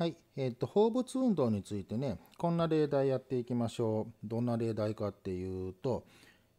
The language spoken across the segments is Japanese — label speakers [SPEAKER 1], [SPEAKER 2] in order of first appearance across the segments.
[SPEAKER 1] はい、えーと、放物運動についてねこんな例題やっていきましょうどんな例題かっていうと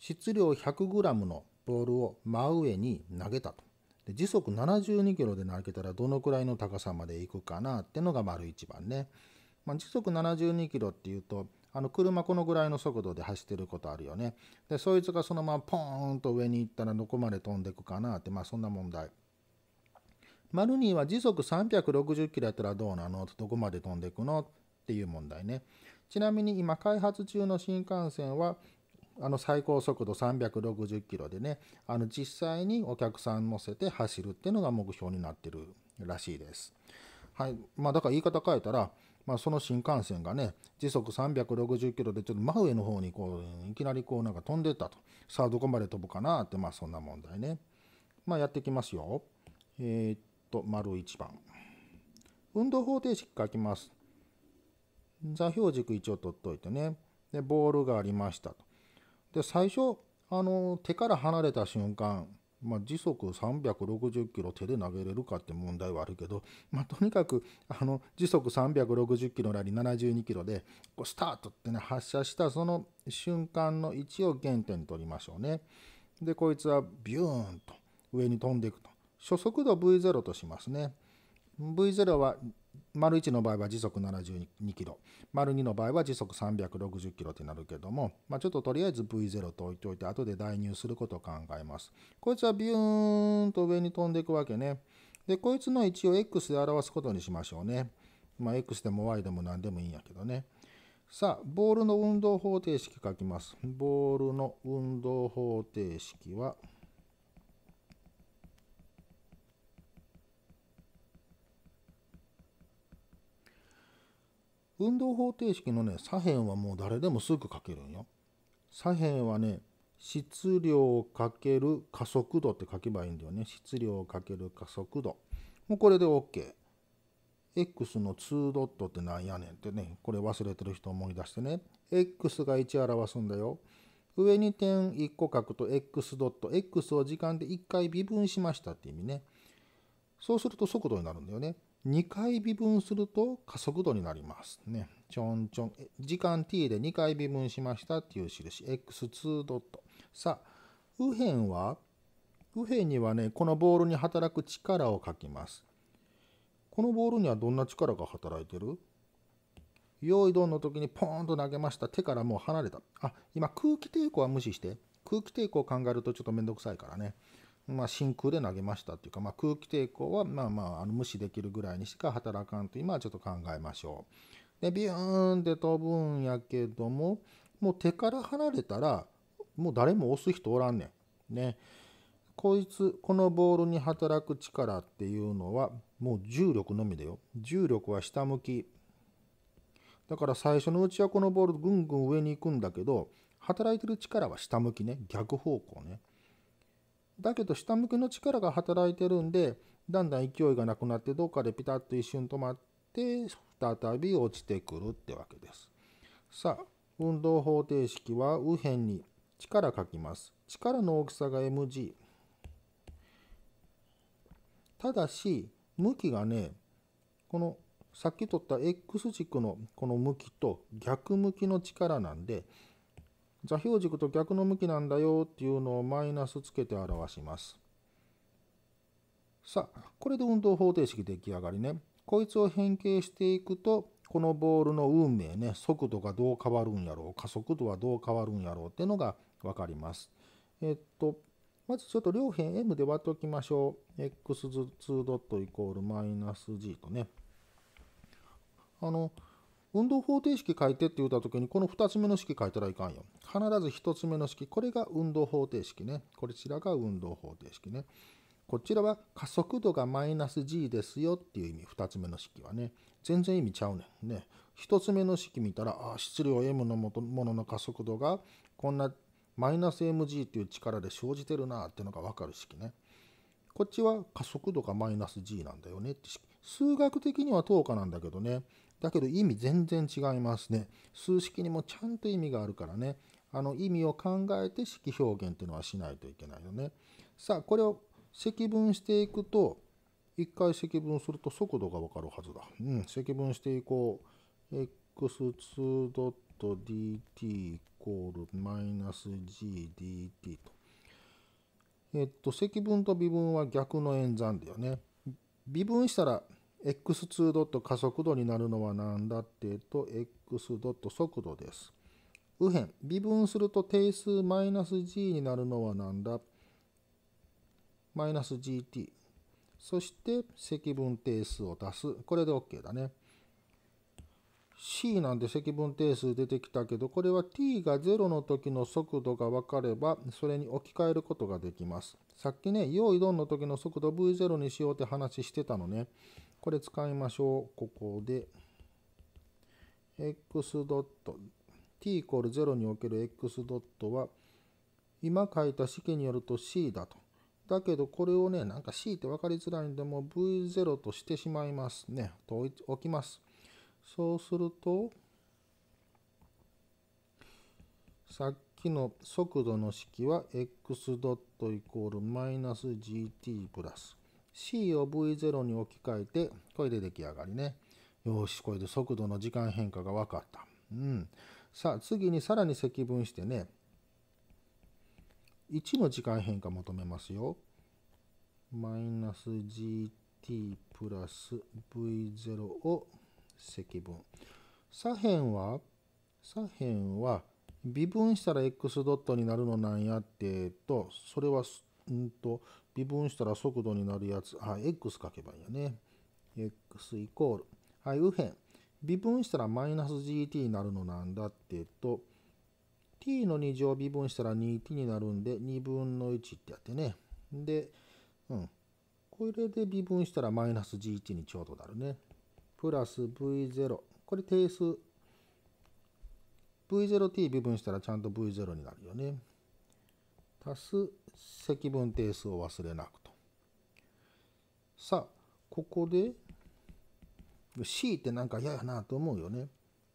[SPEAKER 1] 質量 100g のボールを真上に投げたとで時速72キロで投げたらどのくらいの高さまで行くかなってのが丸一番ね、まあ、時速72キロっていうとあの車このぐらいの速度で走ってることあるよねでそいつがそのままポーンと上に行ったらどこまで飛んでいくかなってまあそんな問題マルニーは時速360キロやったらどうなのどこまで飛んでいくのっていう問題ね。ちなみに今開発中の新幹線はあの最高速度360キロでね、あの実際にお客さん乗せて走るっていうのが目標になってるらしいです。はい。まあだから言い方変えたら、まあ、その新幹線がね、時速360キロでちょっと真上の方にこう、いきなりこうなんか飛んでったと。さあどこまで飛ぶかなって、まあそんな問題ね。まあやってきますよ。えー、っと丸1番。運動方程式書きます。座標軸一応取っといてね。で、ボールがありましたと。で、最初、あの、手から離れた瞬間、まあ、時速360キロ手で投げれるかって問題はあるけど、まあ、とにかくあの時速360キロなり72キロでこうスタートってね発射したその瞬間の位置を原点に取りましょうね。でこいつはビューンと上に飛んでいくと。初速度 V0 としますね。V0 は丸1の場合は時速72キロ、丸2の場合は時速360キロってなるけども、まあ、ちょっととりあえず V0 と置いておいて、後で代入することを考えます。こいつはビューンと上に飛んでいくわけね。で、こいつの位置を X で表すことにしましょうね。まあ、X でも Y でも何でもいいんやけどね。さあ、ボールの運動方程式書きます。ボールの運動方程式は、運動方程式のね左辺はもう誰でもすぐ書けるんよ。左辺はね質量かける加速度って書けばいいんだよね。質量かける加速度。もうこれで OK。x の2ドットってなんやねんってね、これ忘れてる人思い出してね。x が1表すんだよ。上に点1個書くと x ドット。x を時間で1回微分しましたって意味ね。そうすると速度になるんだよね。2回微分すると加速度になりますね。ちょんちょん。時間 t で2回微分しましたっていう印。x2 ドット。さあ、右辺は、右辺にはね、このボールに働く力を書きます。このボールにはどんな力が働いてる用意ドンの時にポーンと投げました。手からもう離れた。あ、今空気抵抗は無視して。空気抵抗を考えるとちょっとめんどくさいからね。まあ、真空で投げましたっていうか、まあ、空気抵抗はまあまああの無視できるぐらいにしか働かんと今はちょっと考えましょう。でビューンって飛ぶんやけどももう手から離れたらもう誰も押す人おらんねん。ね。こいつこのボールに働く力っていうのはもう重力のみだよ。重力は下向き。だから最初のうちはこのボールぐんぐん上に行くんだけど働いてる力は下向きね逆方向ね。だけど下向きの力が働いてるんでだんだん勢いがなくなってどっかでピタッと一瞬止まって再び落ちてくるってわけです。さあ運動方程式は右辺に力書きます。力の大きさが mg。ただし向きがねこのさっき取った X 軸のこの向きと逆向きの力なんで座標軸と逆の向きなんだよっていうのをマイナスつけて表します。さあ、これで運動方程式出来上がりね。こいつを変形していくと、このボールの運命ね、速度がどう変わるんやろう、加速度はどう変わるんやろうっていうのが分かります。えっと、まずちょっと両辺 m で割っておきましょう。x2 ドットイコールマイナス g とね。あの、運動方程式書いてって言った時にこの2つ目の式書いたらいかんよ。必ず1つ目の式。これが運動方程式ね。こちらが運動方程式ね。こちらは加速度がマイナス g ですよっていう意味。2つ目の式はね。全然意味ちゃうねん。ね。1つ目の式見たら、あ質量 m のものの加速度がこんなマイナス mg っていう力で生じてるなっていうのが分かる式ね。こっちは加速度がマイナス g なんだよねって式。数学的には等価なんだけどね。だけど意味全然違いますね。数式にもちゃんと意味があるからね、あの意味を考えて式表現っていうのはしないといけないよね。さあ、これを積分していくと、一回積分すると速度がわかるはずだ。うん、積分していこう。x2.dt イコールマイナス gdt と。えっと、積分と微分は逆の演算だよね。微分したら x2 ドット加速度になるのは何だってと x ドット速度です。右辺微分すると定数マイナス g になるのは何だマイナス gt そして積分定数を足すこれで OK だね。c なんで積分定数出てきたけどこれは t が0の時の速度が分かればそれに置き換えることができます。さっきね用意ドンの時の速度 v0 にしようって話してたのね。これ使いましょう。ここで、x ドット、t イコール0における x ドットは、今書いた式によると c だと。だけど、これをね、なんか c って分かりづらいんで、もう v0 としてしまいますね。と置きます。そうすると、さっきの速度の式は x ドットイコールマイナス gt プラス。C を V0 に置き換えて、これで出来上がりね。よし、これで速度の時間変化が分かった。うん。さあ、次にさらに積分してね、1の時間変化求めますよ。マイナス gt プラス v0 を積分。左辺は、左辺は、微分したら x ドットになるのなんやってと、それはうんと、微分したら速度になるやつ、はい、x 書けばいいよね。x イコール、はい、右辺。微分したらマイナス gt になるのなんだってと、t の2乗微分したら 2t になるんで、2分の1ってやってね。で、うん。これで微分したらマイナス gt にちょうどなるね。プラス v0。これ定数。v0t 微分したらちゃんと v0 になるよね。足す積分定数を忘れなくと。さあここで C ってなんか嫌やなと思うよね。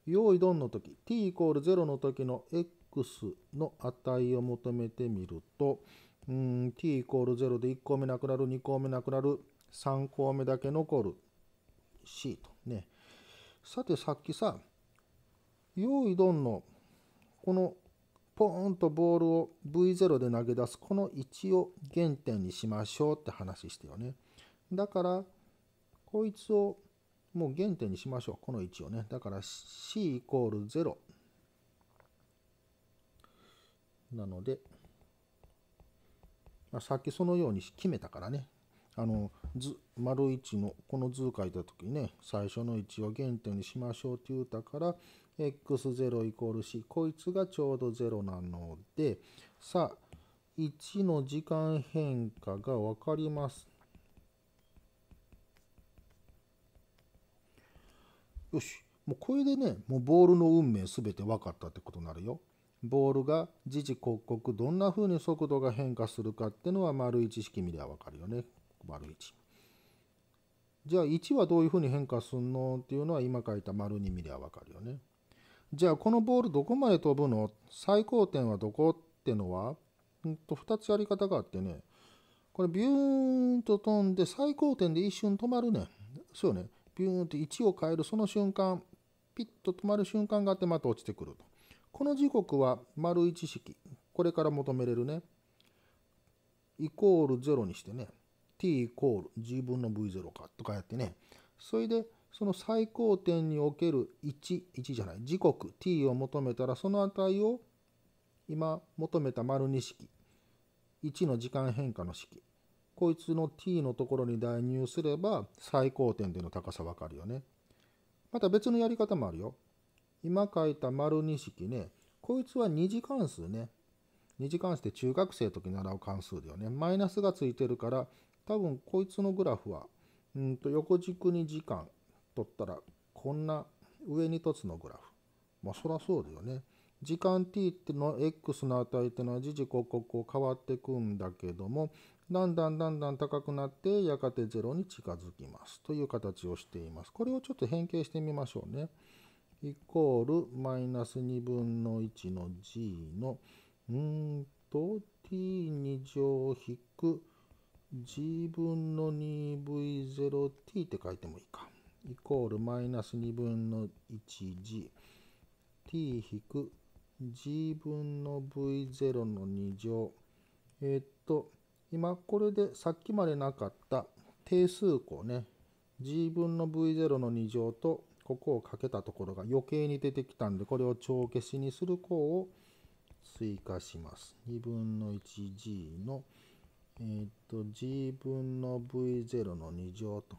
[SPEAKER 1] 用意ドンの時 t イコール0の時の x の値を求めてみるとん t イコール0で1項目なくなる2項目なくなる3項目だけ残る C とねさてさっきさ用意ドンのこのポーンとボールを V0 で投げ出すこの位置を原点にしましょうって話してよね。だからこいつをもう原点にしましょうこの位置をね。だから C イコール0なので、まさっきそのように決めたからね。あの図丸1のこの図書いた時にね最初の位置を原点にしましょうって言うたから x0 イコール c こいつがちょうど0なのでさあ1の時間変化が分かりますよしもうこれでねもうボールの運命全て分かったってことになるよボールが時々刻々どんなふうに速度が変化するかっていうのは丸1式見りゃ分かるよね丸一。じゃあ1はどういうふうに変化するのっていうのは今書いた丸2見りゃ分かるよねじゃあこのボールどこまで飛ぶの最高点はどこってのは、うんと2つやり方があってね、これビューンと飛んで最高点で一瞬止まるね。そうね。ビューンって位置を変えるその瞬間、ピッと止まる瞬間があってまた落ちてくると。この時刻は丸1式。これから求めれるね。イコール0にしてね。t イコール g 分の v0 かとかやってね。それで、その最高点における1、1じゃない、時刻 t を求めたら、その値を今求めた丸2式、1の時間変化の式、こいつの t のところに代入すれば、最高点での高さわかるよね。また別のやり方もあるよ。今書いた丸2式ね、こいつは2次関数ね。2次関数って中学生の時に習う関数だよね。マイナスがついてるから、多分こいつのグラフは、うんと横軸に時間、取ったらこんな上に凸のグラフまあそりゃそうだよね時間 t っての x の値ってのは時時刻刻変わってくんだけどもだんだんだんだん高くなってやがて0に近づきますという形をしていますこれをちょっと変形してみましょうねイコールマイナス2分の1の g のうんと t2 乗引く g 分の 2v0t って書いてもいいかイコールマイナス2分の 1g t 引く g 分の v0 の2乗えー、っと今これでさっきまでなかった定数項ね g 分の v0 の2乗とここをかけたところが余計に出てきたんでこれを帳消しにする項を追加します2分の 1g のえー、っと g 分の v0 の2乗と。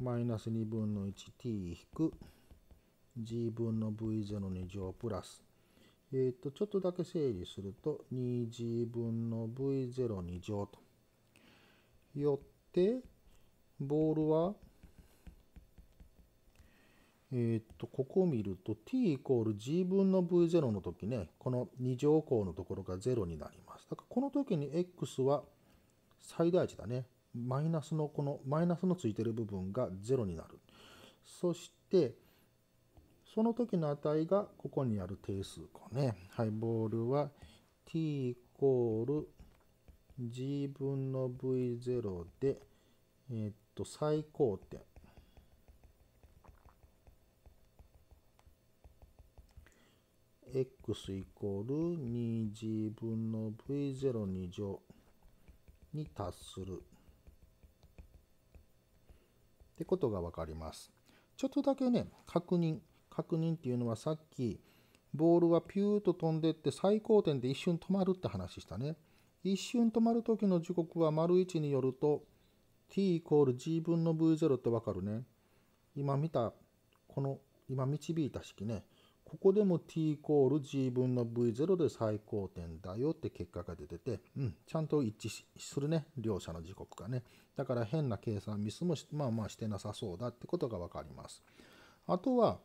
[SPEAKER 1] マイナス2分の 1t 引く g 分の v02 乗プラス。えっ、ー、と、ちょっとだけ整理すると 2g 分の v02 乗と。よって、ボールは、えっ、ー、と、ここを見ると t イコール g 分の v0 の時ね、この2乗項のところが0になります。だからこの時に x は最大値だね。マイナスのこのマイナスのついてる部分が0になるそしてその時の値がここにある定数項ねはいボールは t イコール g 分の v0 でえっと最高点イコール 2g 分の v02 乗に達するってことが分かります。ちょっとだけね、確認。確認っていうのはさっき、ボールはピューと飛んでって最高点で一瞬止まるって話したね。一瞬止まる時の時刻は丸1によると t イコール g 分の v0 ってわかるね。今見た、この今導いた式ね。ここでも t イコール g 分の v0 で最高点だよって結果が出てて、うん、ちゃんと一致するね、両者の時刻がね。だから変な計算ミスもまあまあしてなさそうだってことが分かります。あとは、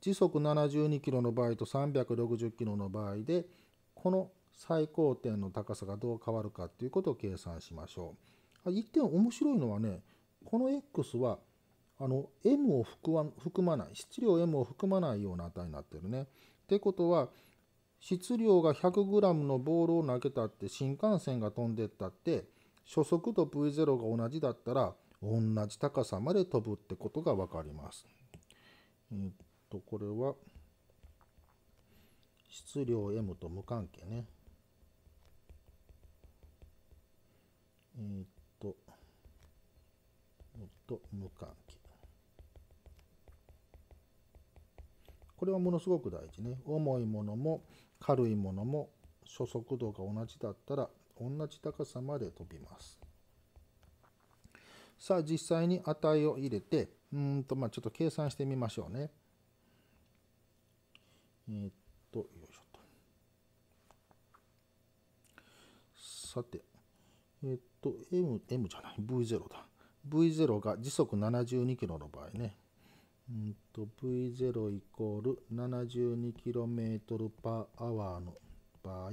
[SPEAKER 1] 時速72キロの場合と360キロの場合で、この最高点の高さがどう変わるかっていうことを計算しましょう。一点面白いのはね、この x はあの M を含まない質量 M を含まないような値になってるね。ってことは質量が 100g のボールを投げたって新幹線が飛んでったって初速と V0 が同じだったら同じ高さまで飛ぶってことが分かります。えっとこれは質量 M と無関係ね。えっと、えっと、無関係。これはものすごく大事ね。重いものも軽いものも初速度が同じだったら同じ高さまで飛びます。さあ実際に値を入れてうんとまあちょっと計算してみましょうね。えー、っとよいしょと。さてえー、っと M, M じゃない V0 だ。V0 が時速72キロの場合ね。うんと V0 イコール 72km パーアワーの場合、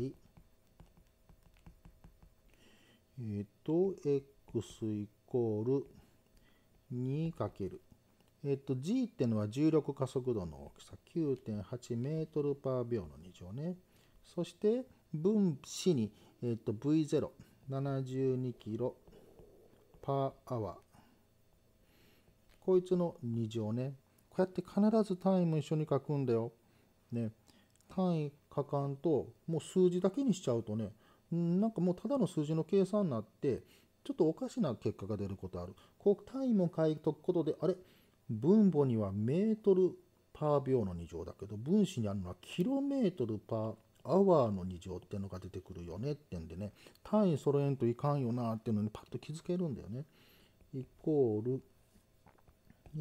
[SPEAKER 1] えっ、ー、と、x イコール2かける。えっ、ー、と、g ってのは重力加速度の大きさ9.8メートルパー秒の2乗ね。そして、分子に、えっ、ー、と、V0、72キロパーアワー。こいつの2乗ね。うやって必ず単位も一緒に書くんだよ。ね、単位書かんともう数字だけにしちゃうとねなんかもうただの数字の計算になってちょっとおかしな結果が出ることある。こう単位も書いとくことであれ分母にはメートルパー秒の2乗だけど分子にあるのはキロメートルパーアワーの2乗ってのが出てくるよねってんでね単位揃えんといかんよなっていうのにパッと気づけるんだよね。イコール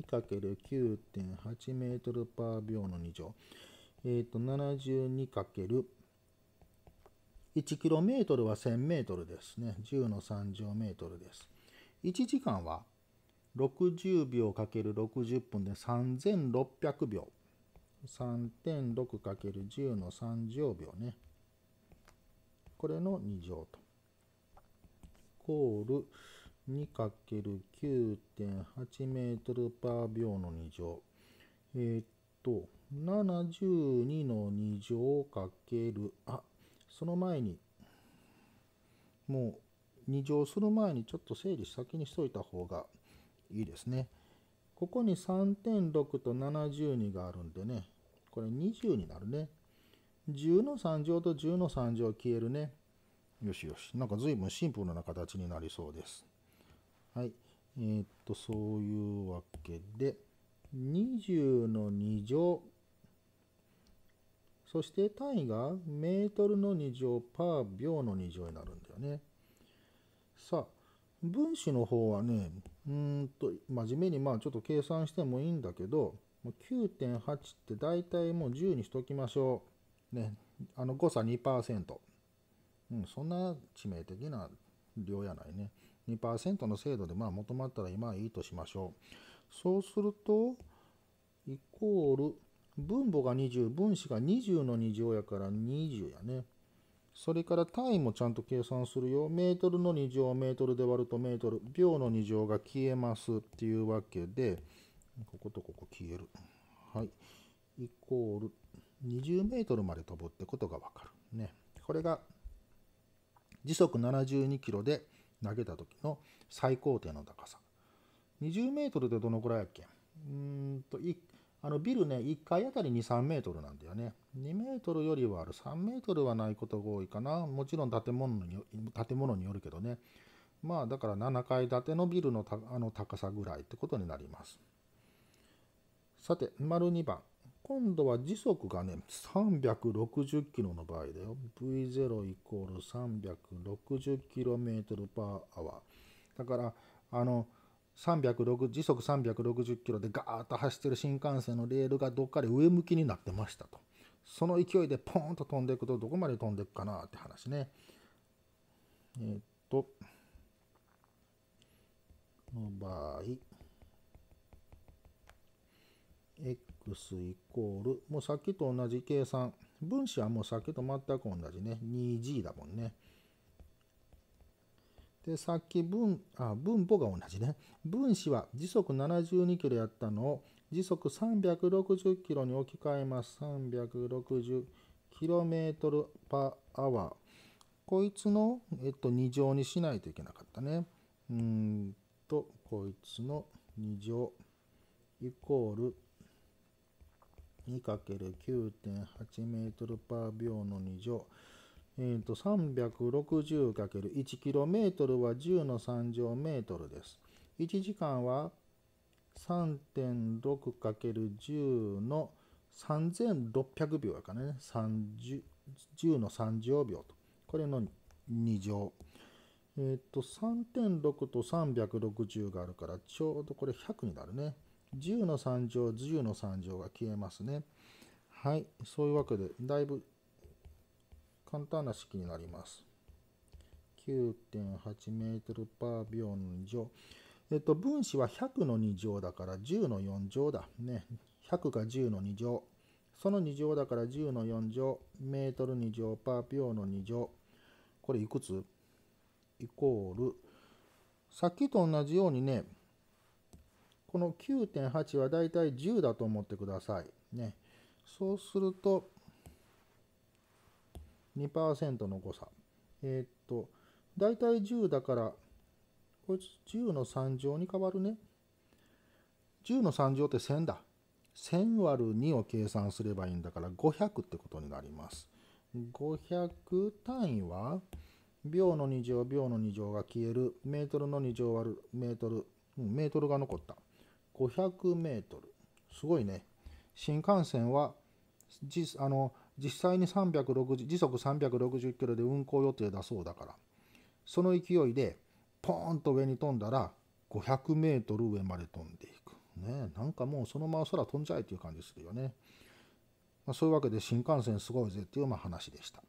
[SPEAKER 1] 2×9.8 メートルパー秒の2乗。えっ、ー、と、72×1 キロメートルは1000メートルですね。10の3乗メートルです。1時間は60秒 ×60 分で3600秒。3.6×10 の3乗秒ね。これの2乗と。イコール 2×9.8 メートルパー秒の2乗。えー、っと、72の2乗かける、あ、その前に、もう2乗する前にちょっと整理先にしといた方がいいですね。ここに3.6と72があるんでね、これ20になるね。10の3乗と10の3乗消えるね。よしよし。なんか随分シンプルな形になりそうです。はい。えー、っと、そういうわけで、20の2乗、そして単位がメートルの2乗パー秒の2乗になるんだよね。さあ、分子の方はね、うんと、真面目にまあちょっと計算してもいいんだけど、9.8って大体もう10にしときましょう。ね、あの誤差2%。うん、そんな致命的な量やないね。2%の精度でまあ求まったら今はいいとしましょう。そうすると、イコール、分母が20、分子が20の2乗やから20やね。それから単位もちゃんと計算するよ。メートルの2乗をメートルで割るとメートル、秒の2乗が消えますっていうわけで、こことここ消える。はい。イコール20メートルまで飛ぶってことがわかる。ね。これが時速72キロで投げた時の最高点の高さ。20メートルでどのくらいやっけうんと、あのビルね、1階あたり2、3メートルなんだよね。2メートルよりはある。3メートルはないことが多いかな。もちろん建物に建物によるけどね。まあだから7階建てのビルのあの高さぐらいってことになります。さて、丸2番。今度は時速がね、360キロの場合だよ。V0 イコール 360km パーアワー。だから、あの、3 6時速360キロでガーッと走ってる新幹線のレールがどっかで上向きになってましたと。その勢いでポーンと飛んでいくとどこまで飛んでいくかなって話ね。えー、っと、の場合、x イコール、もうさっきと同じ計算。分子はもうさっきと全く同じね。2g だもんね。で、さっき分、あ、分母が同じね。分子は時速72キロやったのを時速360キロに置き換えます。360キロメートルパーアワー。こいつの、えっと、2乗にしないといけなかったね。うんと、こいつの2乗イコール 2×9.8 メートルパー秒の2乗。えーと、360×1km は10の3乗メートルです。1時間は 3.6×10 の3600秒やからね10の3乗秒とこれの2乗えっ、ー、と3.6と360があるからちょうどこれ100になるね10の3乗10の3乗が消えますねはいそういうわけでだいぶ簡単な式になります 9.8m パー秒の2乗えっと分子は100の2乗だから10の4乗だね100が10の2乗その2乗だから10の4乗メートル2乗パー秒の2乗これいくつイコールさっきと同じようにねこの9.8はだいたい10だと思ってください。ね、そうすると2%の誤差。えー、っと、だいたい10だから、こ10の3乗に変わるね。10の3乗って1000だ。1000割る2を計算すればいいんだから500ってことになります。500単位は秒の2乗秒の2乗が消えるメートルの2乗割るメートル、うん、メートルが残った500メートル。すごいね。新幹線は実あの実際に360時速360キロで運行予定だそうだからその勢いでポーンと上に飛んだら500メートル上まで飛んでいく。ね、なんかもうそのまま空飛んじゃえっていう感じするよね。まあ、そういうわけで新幹線すごいぜっていうまあ話でした。